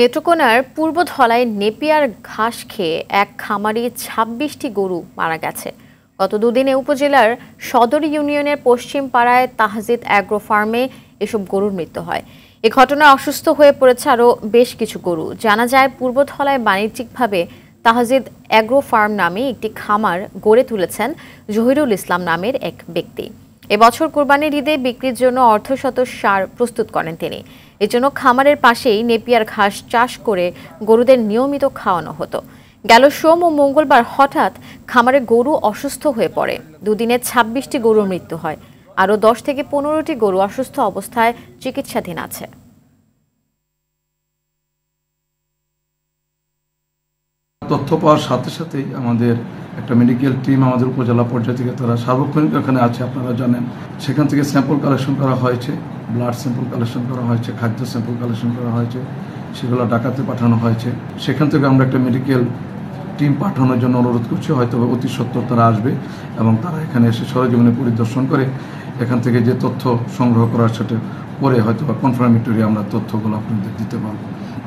নেত্রকোনার পূর্ব ধলায় নেপিয়ার ঘাস খেয়ে এক খামারি ২৬টি গরু মারা গেছে গত দুদিনে উপজেলার সদর ইউনিয়নের পশ্চিম পাড়ায় তাহজিদ অ্যাগ্রো ফার্মে এসব গরুর মৃত্যু হয় এ ঘটনায় অসুস্থ হয়ে পড়েছে আরও বেশ কিছু গরু জানা যায় পূর্ব ধলায় বাণিজ্যিকভাবে তাহজিদ অ্যাগ্রো ফার্ম নামে একটি খামার গড়ে তুলেছেন জহিরুল ইসলাম নামের এক ব্যক্তি এবছর কোরবানির ঈদে বিক্রির জন্য অর্ধশত সার প্রস্তুত করেন তিনি এজন্য খামারের পাশেই নেপিয়ার ঘাস চাষ করে গরুদের নিয়মিত খাওয়ানো হতো গেল সোম ও মঙ্গলবার হঠাৎ খামারে গরু অসুস্থ হয়ে পড়ে দুদিনে ছাব্বিশটি গরুর মৃত্যু হয় আরও দশ থেকে পনেরোটি গরু অসুস্থ অবস্থায় চিকিৎসাধীন আছে তথ্য পাওয়ার সাথে সাথেই আমাদের একটা মেডিকেল টিম আমাদের উপজেলা পর্যায়ে থেকে তারা সার্বক্ষণিক এখানে আছে আপনারা জানেন সেখান থেকে স্যাম্পল কালেকশন করা হয়েছে ব্লাড স্যাম্পল কালেকশন করা হয়েছে খাদ্য স্যাম্পল কালেকশন করা হয়েছে সেগুলো ডাকাতে পাঠানো হয়েছে সেখান থেকে আমরা একটা মেডিকেল টিম পাঠানোর জন্য অনুরোধ করছি হয়তো অতি সত্তর তারা আসবে এবং তারা এখানে এসে সরজীবনে পরিদর্শন করে এখান থেকে যে তথ্য সংগ্রহ করার সেটা পরে হয়তো কনফার্মেটরি আমরা তথ্যগুলো আপনাদের দিতে পারবো